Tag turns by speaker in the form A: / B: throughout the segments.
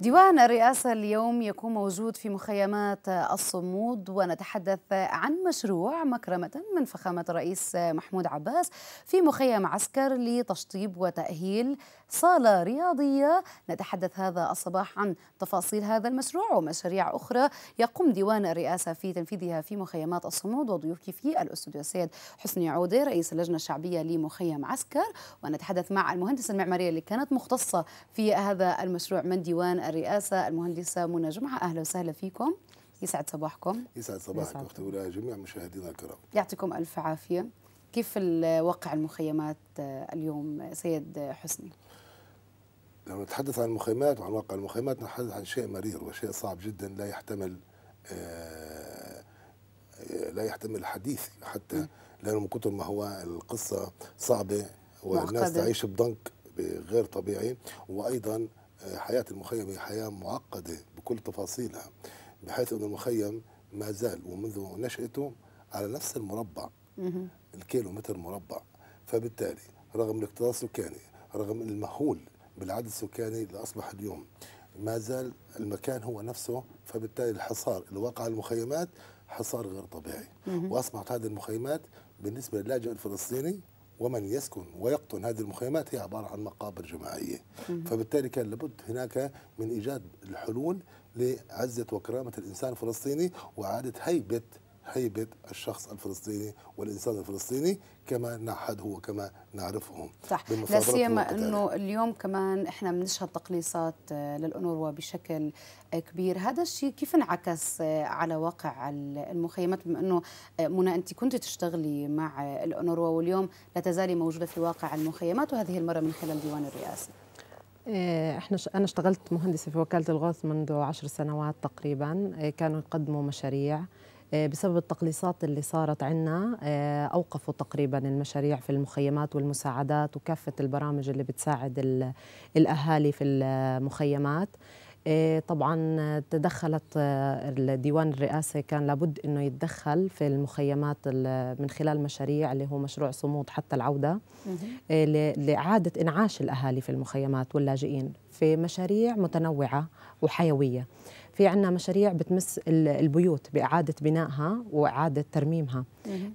A: ديوان الرئاسة اليوم يكون موجود في مخيمات الصمود ونتحدث عن مشروع مكرمة من فخامة الرئيس محمود عباس في مخيم عسكر لتشطيب وتأهيل صالة رياضية نتحدث هذا الصباح عن تفاصيل هذا المشروع ومشاريع أخرى يقوم ديوان الرئاسة في تنفيذها في مخيمات الصمود وضيوفي في الاستوديو السيد حسني عودة رئيس اللجنة الشعبية لمخيم عسكر ونتحدث مع المهندسة المعمارية اللي كانت مختصة في هذا المشروع من ديوان الرئاسة المهندسة منى جمعة أهلا وسهلا فيكم يسعد صباحكم
B: يسعد صباحك اختي ولا جميع مشاهدينا الكرام
A: يعطيكم الف عافيه كيف الواقع المخيمات آه، اليوم آه، سيد آه، حسني؟
B: لما نتحدث عن المخيمات وعن واقع المخيمات نتحدث عن شيء مرير وشيء صعب جدا لا يحتمل لا يحتمل الحديث حتى لانه من كثر ما هو القصه صعبه والناس تعيش بضنك غير طبيعي وايضا حياه المخيم هي حياه معقده بكل تفاصيلها بحيث ان المخيم ما زال ومنذ نشاته على نفس المربع الكيلو متر مربع فبالتالي رغم الاقتصاد السكاني رغم المهول بالعدد السكاني اللي أصبح اليوم ما زال المكان هو نفسه فبالتالي الحصار اللي وقع على المخيمات حصار غير طبيعي وأصبحت هذه المخيمات بالنسبة للاجئ الفلسطيني ومن يسكن ويقطن هذه المخيمات هي عبارة عن مقابر جماعية فبالتالي كان لابد هناك من إيجاد الحلول لعزة وكرامة الإنسان الفلسطيني وإعادة هيبة هيبة الشخص الفلسطيني والإنسان الفلسطيني كما نعهده وكما نعرفهم صح لا سيما أنه
A: اليوم كمان إحنا بنشهد تقليصات آه، للأنوروا بشكل كبير هذا الشيء كيف انعكس آه، على واقع المخيمات بما أنه آه، منى أنت كنت تشتغلي مع الأنوروا واليوم لا تزالي موجودة في واقع المخيمات وهذه المرة من خلال ديوان الرئاسة
C: إيه، احنا انا اشتغلت مهندسه في وكاله الغوث منذ عشر سنوات تقريبا إيه، كانوا يقدموا مشاريع آه، بسبب التقليصات اللي صارت عنا آه، أوقفوا تقريبا المشاريع في المخيمات والمساعدات وكافة البرامج اللي بتساعد الأهالي في المخيمات آه، طبعا تدخلت الديوان الرئاسي كان لابد انه يتدخل في المخيمات من خلال مشاريع اللي هو مشروع صمود حتى العوده لاعاده انعاش الاهالي في المخيمات واللاجئين في مشاريع متنوعه وحيويه في عنا مشاريع بتمس البيوت باعاده بنائها واعاده ترميمها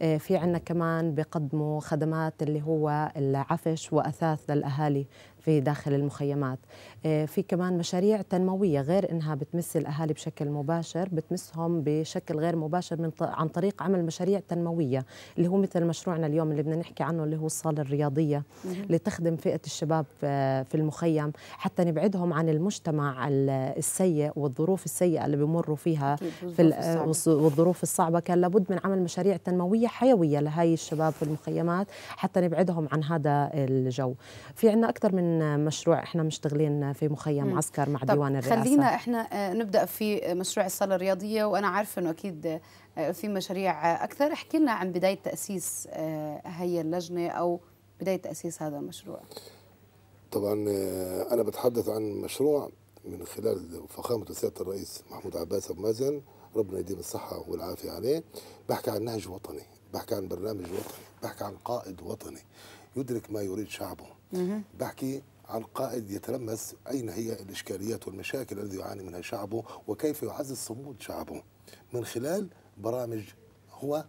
C: آه، في عنا كمان بقدموا خدمات اللي هو العفش واثاث للاهالي في داخل المخيمات آه، في كمان مشاريع تنموية غير إنها بتمس الأهالي بشكل مباشر بتمسهم بشكل غير مباشر من عن طريق عمل مشاريع تنموية اللي هو مثل مشروعنا اليوم اللي بدنا نحكي عنه اللي هو الصالة الرياضية لتخدم فئة الشباب آه، في المخيم حتى نبعدهم عن المجتمع السيء والظروف السيئة اللي بيمروا فيها في والظروف الصعبة كان لابد من عمل مشاريع تنموية حيوية لهاي الشباب في المخيمات حتى نبعدهم عن هذا الجو في عنا أكثر من عن مشروع احنا مشتغلين في مخيم عسكر مع ديوان الرئاسه خلينا
A: احنا آه، نبدا في مشروع الصاله الرياضيه وانا عارفه انه اكيد آه، في مشاريع اكثر احكي لنا عن بدايه تاسيس هي آه، اللجنه او بدايه تاسيس هذا المشروع
B: طبعا انا بتحدث عن مشروع من خلال فخامه سياده الرئيس محمود عباس ابو مازن ربنا يديم الصحه والعافيه عليه بحكي عن نهج وطني بحكي عن برنامج وطني بحكي عن قائد وطني يدرك ما يريد شعبه بحكي عن قائد يتلمس أين هي الإشكاليات والمشاكل التي يعاني منها شعبه وكيف يعزز صمود شعبه من خلال برامج هو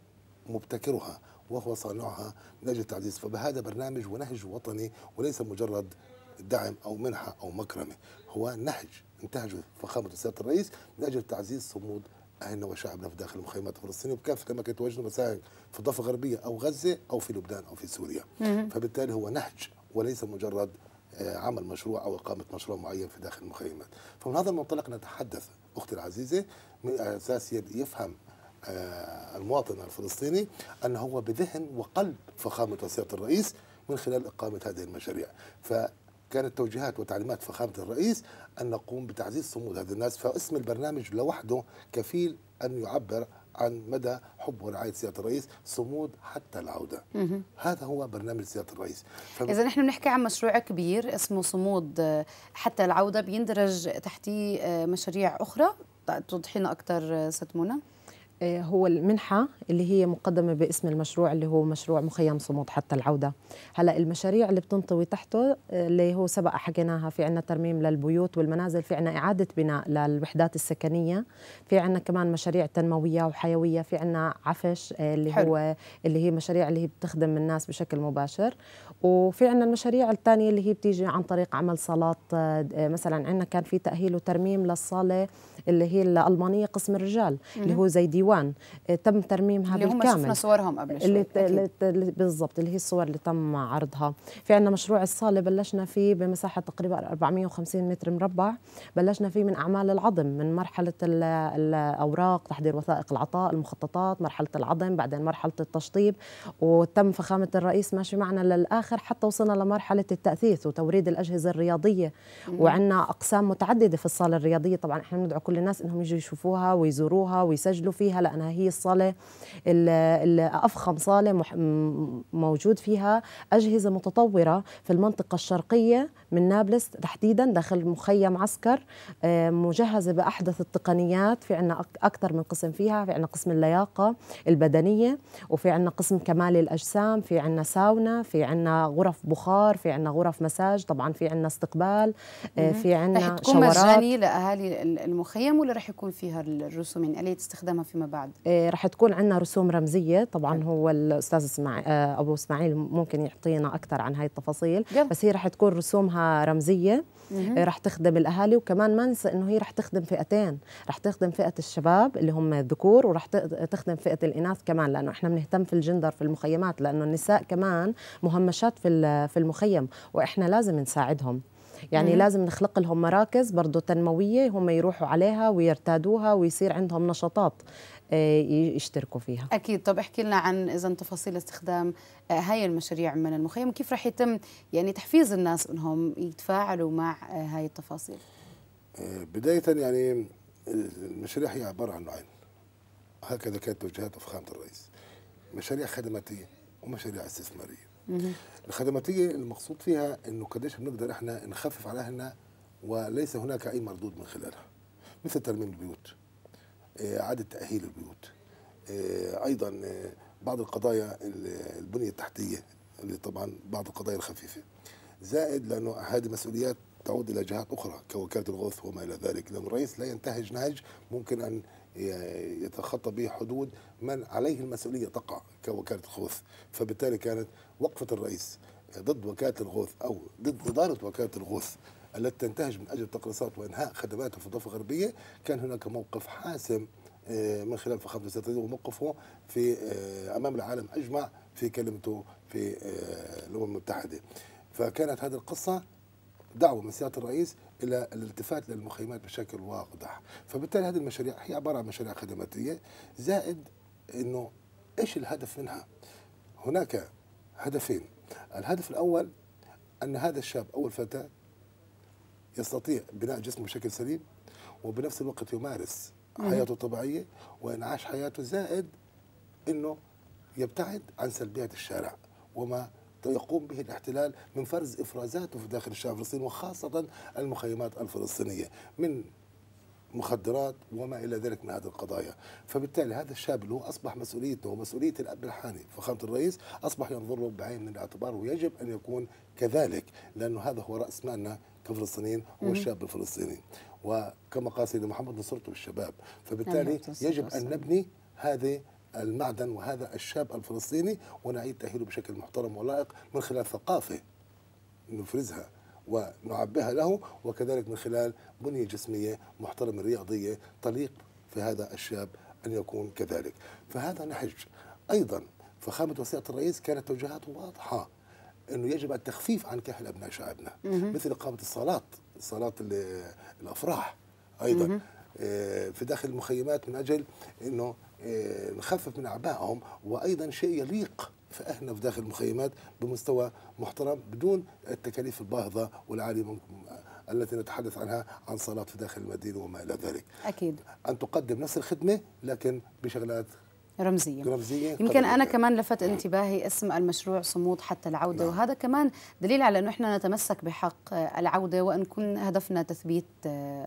B: مبتكرها وهو صانعها من أجل التعزيز فهذا برنامج ونهج وطني وليس مجرد دعم أو منحة أو مكرمة هو نهج انتهجه فخامة سيادة الرئيس من أجل تعزيز صمود أهلنا وشعبنا في داخل المخيمات الفلسطينية وبكافة ما يتواجدوا مساعي في الضفة الغربية أو غزة أو في لبنان أو في سوريا فبالتالي هو نهج وليس مجرد آه، عمل مشروع أو إقامة مشروع معين في داخل المخيمات فمن هذا المنطلق نتحدث أختي العزيزة من أساس يفهم آه، المواطن الفلسطيني أنه هو بذهن وقلب فخامة وسيادة الرئيس من خلال إقامة هذه المشاريع ف كانت توجيهات وتعليمات فخامة الرئيس أن نقوم بتعزيز صمود هذه الناس فاسم البرنامج لوحده كفيل أن يعبر عن مدى حب ورعاية سيادة الرئيس صمود حتى العودة هذا هو برنامج سيادة الرئيس فم... إذا نحن
A: بنحكي عن مشروع كبير اسمه صمود آه، حتى العودة بيندرج تحتيه آه، مشاريع أخرى توضحينا أكثر آه، ست منى
C: آه، هو المنحة اللي هي مقدمة باسم المشروع اللي هو مشروع مخيم صمود حتى العودة هلا المشاريع اللي بتنطوي تحته آه، اللي هو سبق حكيناها في عنا ترميم للبيوت والمنازل في عنا إعادة بناء للوحدات السكنية في عنا كمان مشاريع تنموية وحيوية في عنا عفش آه، اللي حلو. هو اللي هي مشاريع اللي هي بتخدم الناس بشكل مباشر وفي عنا المشاريع الثانية اللي هي بتيجي عن طريق عمل صالات مثلا عنا كان في تأهيل وترميم للصالة اللي هي الالمانيه قسم الرجال مم. اللي هو زي ديوان آه، تم ترميمها اللي بالكامل اللي هم شفنا صورهم
A: قبل شوي اللي
C: بالضبط اللي هي الصور اللي تم عرضها في عندنا مشروع الصاله بلشنا فيه بمساحه تقريبا 450 متر مربع بلشنا فيه من اعمال العظم من مرحله الاوراق تحضير وثائق العطاء المخططات مرحله العظم بعدين مرحله التشطيب وتم فخامه الرئيس ماشي معنا للاخر حتى وصلنا لمرحله التاثيث وتوريد الاجهزه الرياضيه وعندنا اقسام متعدده في الصاله الرياضيه طبعا احنا بندعو كل الناس انهم يجوا يشوفوها ويزوروها ويسجلوا فيها لانها هي الصاله الافخم صاله موجود فيها اجهزه متطوره في المنطقه الشرقيه من نابلس تحديدا داخل مخيم عسكر آه، مجهزه باحدث التقنيات في عندنا اكثر من قسم فيها في عندنا قسم اللياقه البدنيه وفي عندنا قسم كمال الاجسام في عندنا ساونا في عندنا غرف بخار في عندنا غرف مساج طبعا في عندنا استقبال آه، في عندنا شاورات مجاني
A: لاهالي المخيم الخيام ولا راح يكون فيها الرسوم يعني آلية استخدامها فيما بعد؟
C: إيه، راح تكون عندنا رسوم رمزية طبعا حلو. هو الأستاذ اسماعيل آه، أبو اسماعيل ممكن يعطينا أكثر عن هاي التفاصيل جل. بس هي راح تكون رسومها رمزية إيه، راح تخدم الأهالي وكمان ما ننسى إنه هي راح تخدم فئتين راح تخدم فئة الشباب اللي هم الذكور وراح تخدم فئة الإناث كمان لأنه إحنا بنهتم في الجندر في المخيمات لأنه النساء كمان مهمشات في في المخيم وإحنا لازم نساعدهم يعني مم. لازم نخلق لهم مراكز برضه تنموية هم يروحوا عليها ويرتادوها ويصير عندهم نشاطات آه، يشتركوا فيها
A: أكيد طب احكي لنا عن إذا تفاصيل استخدام آه، هاي المشاريع من المخيم كيف رح يتم يعني تحفيز الناس أنهم يتفاعلوا مع آه، هاي التفاصيل
B: بداية يعني المشاريع هي عبارة عن نوعين هكذا كانت توجهات فخامة الرئيس مشاريع خدماتية ومشاريع استثمارية الخدماتيه المقصود فيها انه قديش بنقدر احنا نخفف على اهلنا وليس هناك اي مردود من خلالها مثل ترميم البيوت إيه، اعاده تاهيل البيوت إيه، ايضا إيه، بعض القضايا البنيه التحتيه اللي طبعا بعض القضايا الخفيفه زائد لانه هذه مسؤوليات تعود الى جهات اخرى كوكاله الغوث وما الى ذلك لان الرئيس لا ينتهج نهج ممكن ان يتخطى به حدود من عليه المسؤوليه تقع كوكاله الغوث فبالتالي كانت وقفه الرئيس ضد وكاله الغوث او ضد اداره وكاله الغوث التي تنتهج من اجل تقليصات وانهاء خدماته في الضفه الغربيه كان هناك موقف حاسم آه، من خلال فخامه السلطنه وموقفه في آه، امام العالم اجمع في كلمته في آه، الامم المتحده فكانت هذه القصه دعوه من سياده الرئيس الى الالتفات للمخيمات بشكل واضح فبالتالي هذه المشاريع هي عباره عن مشاريع خدماتيه زائد انه ايش الهدف منها هناك هدفين الهدف الاول ان هذا الشاب او الفتاه يستطيع بناء جسمه بشكل سليم وبنفس الوقت يمارس حياته الطبيعيه وانعاش حياته زائد انه يبتعد عن سلبيات الشارع وما يقوم به الاحتلال من فرز إفرازاته في داخل الشعب الفلسطيني وخاصة المخيمات الفلسطينية من مخدرات وما الى ذلك من هذه القضايا، فبالتالي هذا الشاب اللي هو اصبح مسؤوليته ومسؤوليه الاب الحاني فخامه الرئيس اصبح ينظر له بعين من الاعتبار ويجب ان يكون كذلك لانه هذا هو راس مالنا كفلسطينيين هو الشاب الفلسطيني وكما قال سيدنا محمد نصرته الشباب فبالتالي أيوة، يجب ان نبني هذه المعدن وهذا الشاب الفلسطيني ونعيد تأهيله بشكل محترم ولائق من خلال ثقافة نفرزها ونعبيها له وكذلك من خلال بنية جسمية محترمة رياضية تليق في هذا الشاب أن يكون كذلك فهذا نحج أيضا فخامة وسيلة الرئيس كانت توجيهاته واضحة أنه يجب التخفيف عن كاحل أبناء شعبنا مثل إقامة الصالات صالات الأفراح أيضا آه، في داخل المخيمات من أجل أنه آه، نخفف من أعبائهم وأيضا شيء يليق في أهلنا في داخل المخيمات بمستوى محترم بدون التكاليف الباهظة والعالية التي نتحدث عنها عن صالات في داخل المدينة وما إلى ذلك أكيد أن تقدم نفس الخدمة لكن بشغلات
A: رمزية رمزية يمكن أنا كمان لفت انتباهي اسم المشروع صمود حتى العودة لا. نعم. وهذا كمان دليل على أنه إحنا نتمسك بحق العودة وأن كن هدفنا تثبيت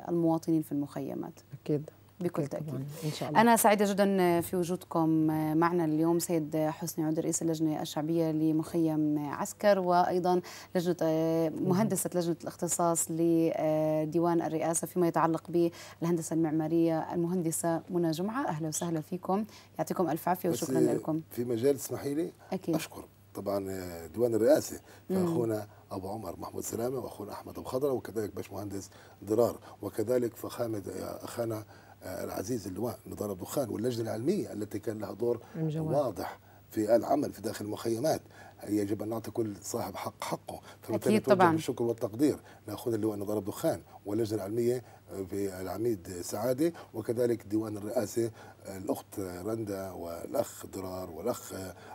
A: المواطنين في المخيمات أكيد بكل تاكيد ان شاء الله انا سعيده جدا في وجودكم معنا اليوم سيد حسني عود رئيس اللجنه الشعبيه لمخيم عسكر وايضا لجنه آه، مهندسه لجنه الاختصاص لديوان الرئاسه فيما يتعلق بالهندسه المعماريه المهندسه منى جمعه اهلا وسهلا فيكم يعطيكم الف عافيه وشكرا لكم
B: في مجال تسمحي لي أكيد. اشكر طبعا آه، ديوان الرئاسه فاخونا ابو عمر محمود سلامه واخونا احمد ابو خضره وكذلك مهندس درار وكذلك فخامه آه، اخانا العزيز اللواء نضال الدخان واللجنه العلميه التي كان لها دور واضح في العمل في داخل المخيمات يجب ان نعطي كل صاحب حق حقه فبالتالي طبعا الشكر والتقدير ناخذ اللواء نضال الدخان واللجنه العلميه في العميد سعاده وكذلك ديوان الرئاسه الاخت رندا والاخ درار والاخ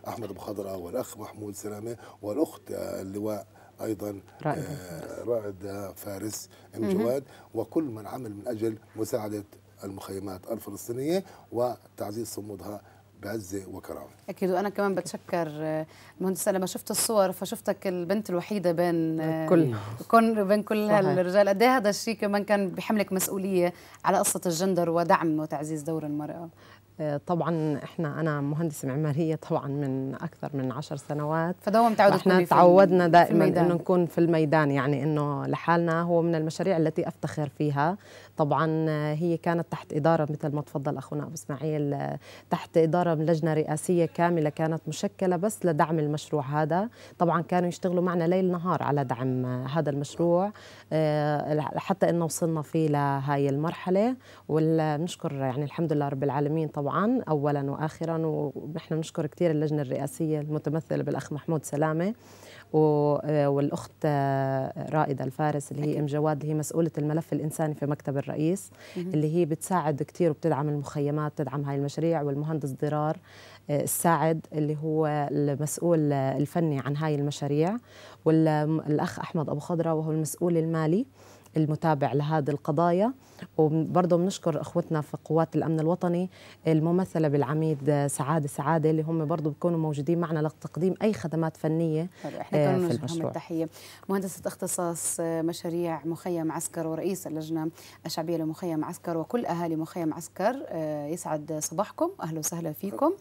B: احمد بخضره والاخ محمود سلامه والاخت اللواء ايضا رائد, آه، رائد فارس ام جواد وكل من عمل من اجل مساعده المخيمات الفلسطينية وتعزيز صمودها بعزة وكرامة
A: أكيد وأنا كمان بتشكر المهندس آه، أنا لما شفت الصور فشفتك البنت الوحيدة بين آه، كل كون بين كل هالرجال قد إيه هذا الشيء كمان كان بحملك مسؤولية على قصة الجندر ودعم وتعزيز دور المرأة طبعا
C: احنا انا مهندسه معماريه طبعا من اكثر من عشر سنوات فدوم تعودوا احنا تعودنا دائما انه نكون في الميدان يعني انه لحالنا هو من المشاريع التي افتخر فيها طبعا هي كانت تحت اداره مثل ما تفضل اخونا ابو اسماعيل تحت اداره من لجنه رئاسيه كامله كانت مشكله بس لدعم المشروع هذا طبعا كانوا يشتغلوا معنا ليل نهار على دعم هذا المشروع آه، حتى انه وصلنا فيه لهي المرحله ونشكر يعني الحمد لله رب العالمين طبعا طبعا اولا واخرا ونحن نشكر كثير اللجنه الرئاسيه المتمثله بالاخ محمود سلامه آه، والاخت آه، رائده الفارس اللي هي ام جواد اللي هي مسؤوله الملف الانساني في مكتب الرئيس اللي هي بتساعد كثير وبتدعم المخيمات تدعم هاي المشاريع والمهندس ضرار آه، الساعد اللي هو المسؤول الفني عن هاي المشاريع والاخ احمد ابو خضره وهو المسؤول المالي المتابع لهذه القضايا وبرضه بنشكر اخوتنا في قوات الامن الوطني الممثله بالعميد سعاده سعاده اللي هم برضه بيكونوا موجودين معنا لتقديم اي خدمات فنيه
A: طيب، احنا آه، في المشروع التحيه مهندسه اختصاص آه، مشاريع مخيم عسكر ورئيس اللجنه الشعبيه لمخيم عسكر وكل اهالي مخيم عسكر آه، يسعد صباحكم اهلا وسهلا فيكم